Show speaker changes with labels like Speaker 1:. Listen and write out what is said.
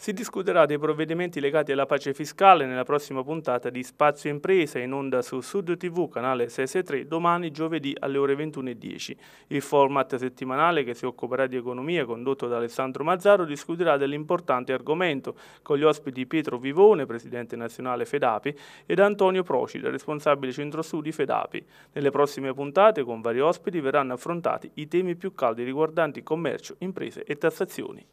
Speaker 1: Si discuterà dei provvedimenti legati alla pace fiscale nella prossima puntata di Spazio Impresa in onda su Sud TV, canale 663, domani giovedì alle ore 21.10. Il format settimanale che si occuperà di economia, condotto da Alessandro Mazzaro, discuterà dell'importante argomento con gli ospiti Pietro Vivone, presidente nazionale Fedapi, ed Antonio Procida, responsabile centro di Fedapi. Nelle prossime puntate, con vari ospiti, verranno affrontati i temi più caldi riguardanti commercio, imprese e tassazioni.